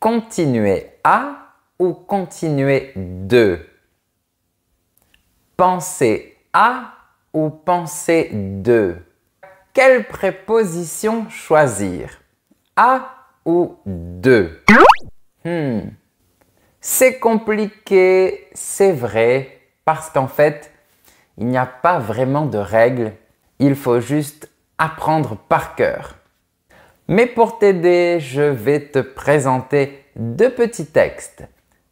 Continuer à ou continuer de Penser à ou penser de Quelle préposition choisir À ou de hmm. C'est compliqué, c'est vrai, parce qu'en fait, il n'y a pas vraiment de règles. Il faut juste apprendre par cœur. Mais pour t'aider, je vais te présenter deux petits textes.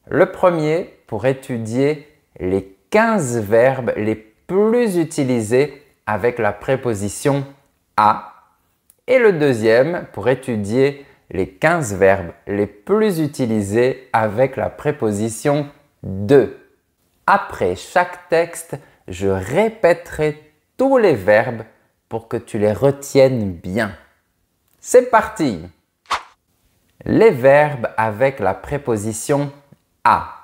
Le premier pour étudier les 15 verbes les plus utilisés avec la préposition à et le deuxième pour étudier les 15 verbes les plus utilisés avec la préposition de. Après chaque texte, je répéterai tous les verbes pour que tu les retiennes bien. C'est parti Les verbes avec la préposition à.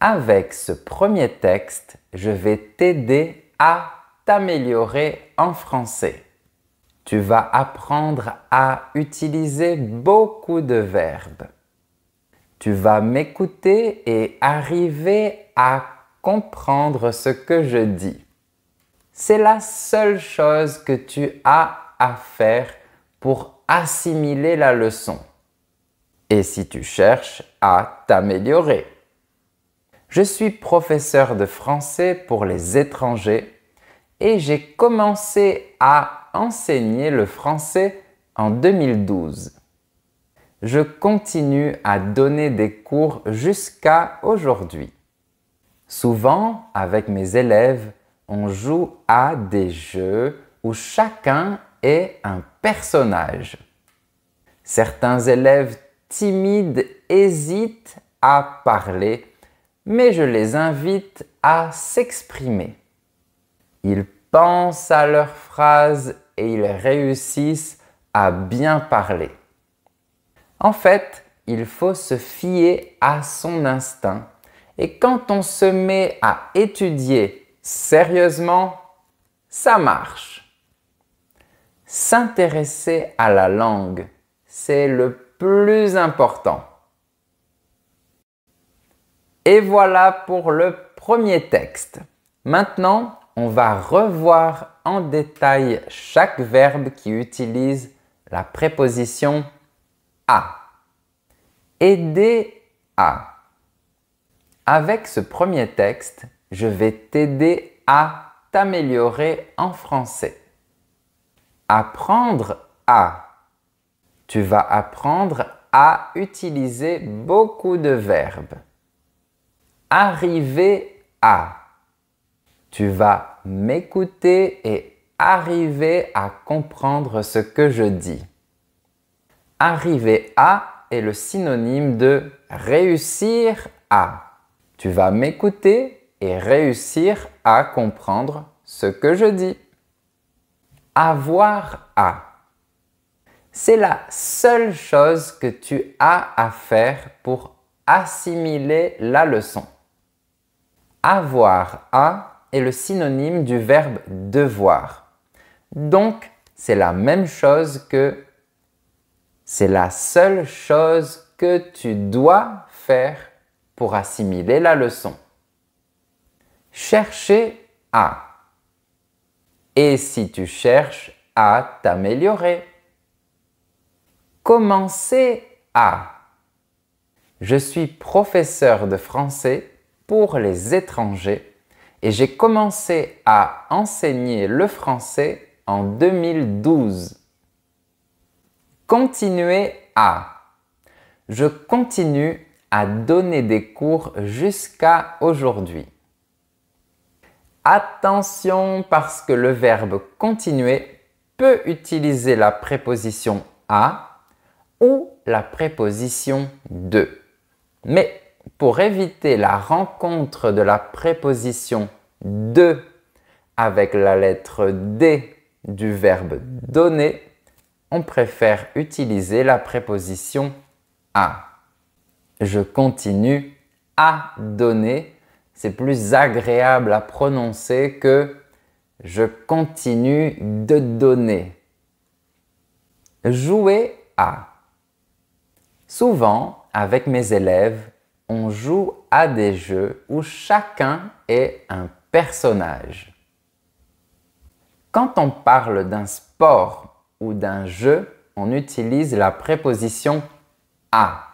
Avec ce premier texte, je vais t'aider à t'améliorer en français. Tu vas apprendre à utiliser beaucoup de verbes. Tu vas m'écouter et arriver à comprendre ce que je dis. C'est la seule chose que tu as à faire pour assimiler la leçon et si tu cherches à t'améliorer. Je suis professeur de français pour les étrangers et j'ai commencé à enseigner le français en 2012. Je continue à donner des cours jusqu'à aujourd'hui. Souvent, avec mes élèves, on joue à des jeux où chacun un personnage. Certains élèves timides hésitent à parler, mais je les invite à s'exprimer. Ils pensent à leurs phrases et ils réussissent à bien parler. En fait, il faut se fier à son instinct. Et quand on se met à étudier sérieusement, ça marche s'intéresser à la langue. C'est le plus important. Et voilà pour le premier texte. Maintenant, on va revoir en détail chaque verbe qui utilise la préposition à. Aider à. Avec ce premier texte, je vais t'aider à t'améliorer en français apprendre à. Tu vas apprendre à utiliser beaucoup de verbes. Arriver à. Tu vas m'écouter et arriver à comprendre ce que je dis. Arriver à est le synonyme de réussir à. Tu vas m'écouter et réussir à comprendre ce que je dis avoir à. C'est la seule chose que tu as à faire pour assimiler la leçon. Avoir à est le synonyme du verbe devoir. Donc, c'est la même chose que c'est la seule chose que tu dois faire pour assimiler la leçon. Chercher à et si tu cherches à t'améliorer. Commencez à Je suis professeur de français pour les étrangers et j'ai commencé à enseigner le français en 2012. Continuez à Je continue à donner des cours jusqu'à aujourd'hui. Attention parce que le verbe continuer peut utiliser la préposition à ou la préposition de. Mais pour éviter la rencontre de la préposition de avec la lettre D du verbe donner, on préfère utiliser la préposition à. Je continue à donner c'est plus agréable à prononcer que je continue de donner. Jouer à. Souvent, avec mes élèves, on joue à des jeux où chacun est un personnage. Quand on parle d'un sport ou d'un jeu, on utilise la préposition à.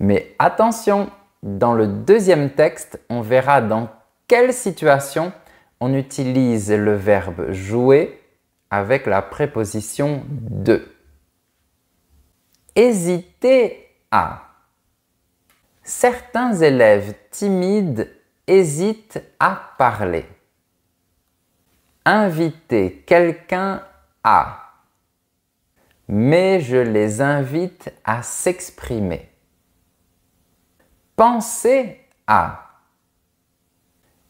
Mais attention, dans le deuxième texte, on verra dans quelle situation on utilise le verbe jouer avec la préposition de. Hésiter à. Certains élèves timides hésitent à parler. Inviter quelqu'un à. Mais je les invite à s'exprimer penser à.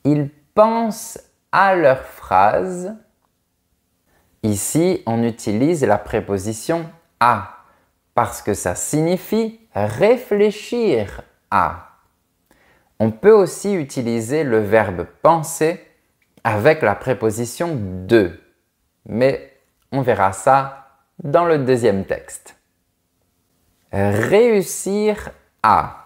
Ils pensent à leur phrase. Ici, on utilise la préposition à parce que ça signifie réfléchir à. On peut aussi utiliser le verbe penser avec la préposition de, mais on verra ça dans le deuxième texte. Réussir à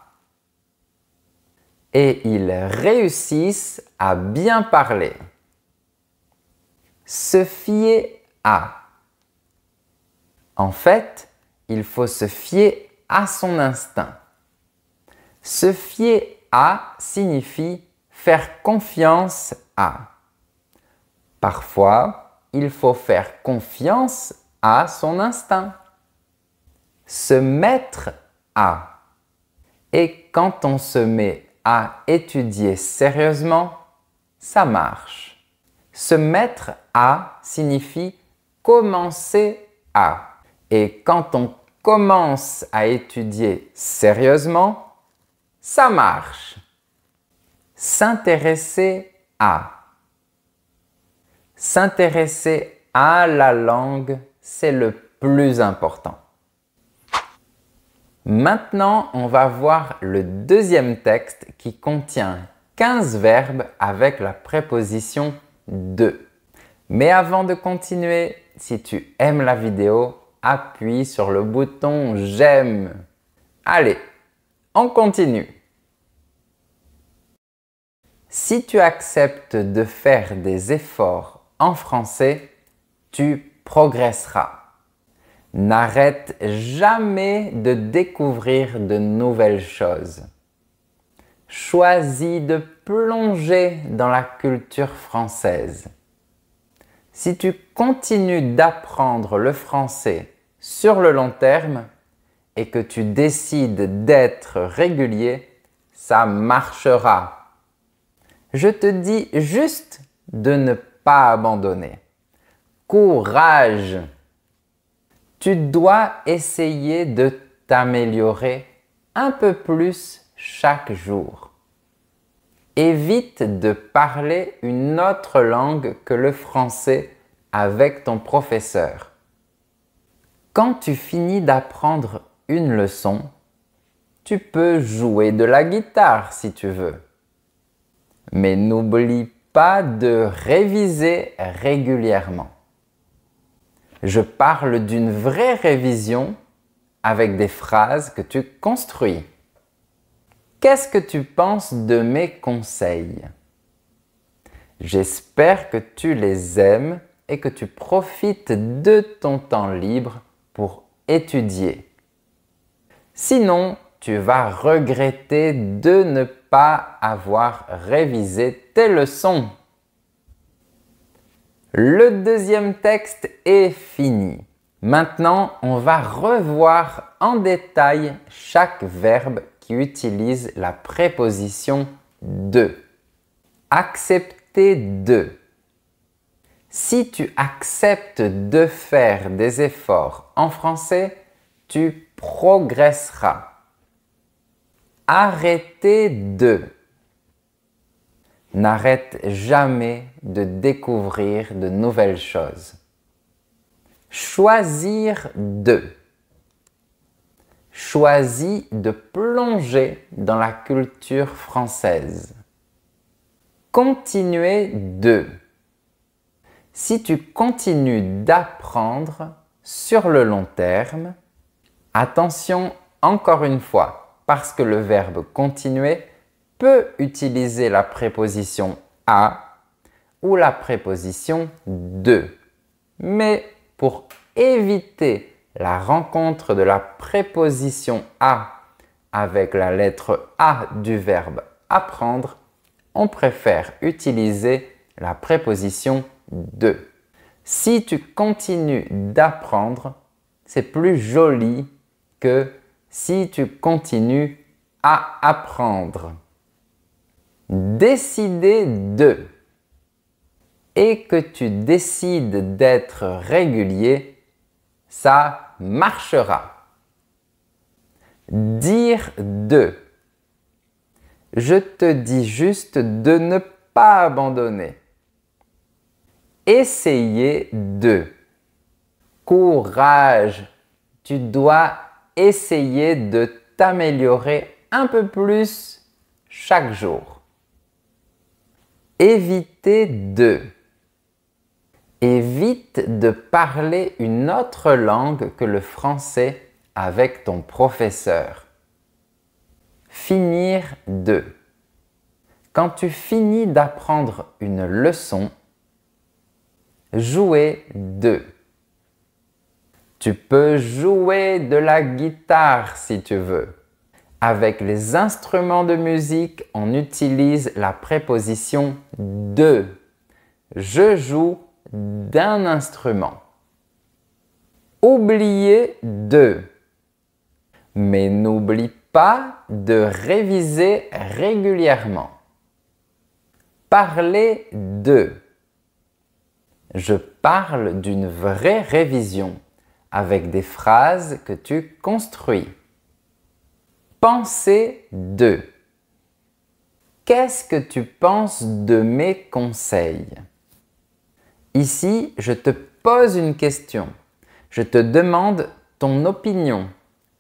et ils réussissent à bien parler. Se fier à. En fait, il faut se fier à son instinct. Se fier à signifie faire confiance à. Parfois, il faut faire confiance à son instinct. Se mettre à. Et quand on se met à étudier sérieusement, ça marche. Se mettre à signifie commencer à. Et quand on commence à étudier sérieusement, ça marche. S'intéresser à. S'intéresser à la langue, c'est le plus important. Maintenant, on va voir le deuxième texte qui contient 15 verbes avec la préposition de. Mais avant de continuer, si tu aimes la vidéo, appuie sur le bouton j'aime. Allez, on continue. Si tu acceptes de faire des efforts en français, tu progresseras. N'arrête jamais de découvrir de nouvelles choses. Choisis de plonger dans la culture française. Si tu continues d'apprendre le français sur le long terme et que tu décides d'être régulier, ça marchera. Je te dis juste de ne pas abandonner. Courage tu dois essayer de t'améliorer un peu plus chaque jour. Évite de parler une autre langue que le français avec ton professeur. Quand tu finis d'apprendre une leçon, tu peux jouer de la guitare si tu veux. Mais n'oublie pas de réviser régulièrement. Je parle d'une vraie révision avec des phrases que tu construis. Qu'est-ce que tu penses de mes conseils J'espère que tu les aimes et que tu profites de ton temps libre pour étudier. Sinon, tu vas regretter de ne pas avoir révisé tes leçons. Le deuxième texte est fini. Maintenant, on va revoir en détail chaque verbe qui utilise la préposition de. Accepter de. Si tu acceptes de faire des efforts en français, tu progresseras. Arrêter de. N'arrête jamais de découvrir de nouvelles choses. Choisir de. Choisis de plonger dans la culture française. Continuer de. Si tu continues d'apprendre sur le long terme, attention encore une fois, parce que le verbe continuer peut utiliser la préposition à ou la préposition de. Mais pour éviter la rencontre de la préposition à avec la lettre A du verbe apprendre, on préfère utiliser la préposition de. Si tu continues d'apprendre, c'est plus joli que si tu continues à apprendre décider de et que tu décides d'être régulier, ça marchera. Dire de. Je te dis juste de ne pas abandonner. Essayer de. Courage. Tu dois essayer de t'améliorer un peu plus chaque jour éviter de. Évite de parler une autre langue que le français avec ton professeur. Finir de. Quand tu finis d'apprendre une leçon, jouer de. Tu peux jouer de la guitare si tu veux. Avec les instruments de musique, on utilise la préposition de. Je joue d'un instrument. Oubliez de. Mais n'oublie pas de réviser régulièrement. Parler de. Je parle d'une vraie révision avec des phrases que tu construis penser de Qu'est-ce que tu penses de mes conseils Ici, je te pose une question. Je te demande ton opinion.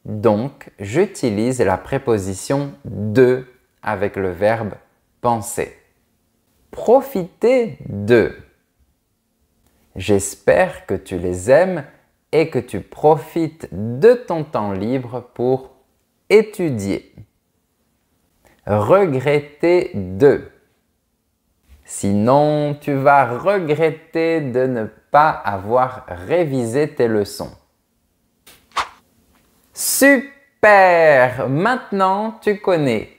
Donc, j'utilise la préposition de avec le verbe penser. Profiter de. J'espère que tu les aimes et que tu profites de ton temps libre pour étudier. Regretter de. Sinon, tu vas regretter de ne pas avoir révisé tes leçons. Super Maintenant, tu connais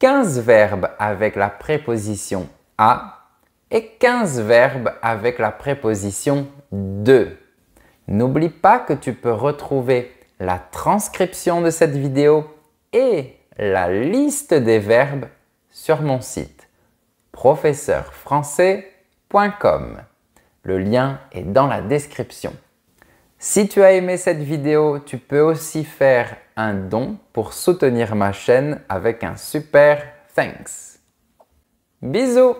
15 verbes avec la préposition à et 15 verbes avec la préposition de. N'oublie pas que tu peux retrouver la transcription de cette vidéo et la liste des verbes sur mon site professeurfrançais.com. Le lien est dans la description. Si tu as aimé cette vidéo, tu peux aussi faire un don pour soutenir ma chaîne avec un super thanks. Bisous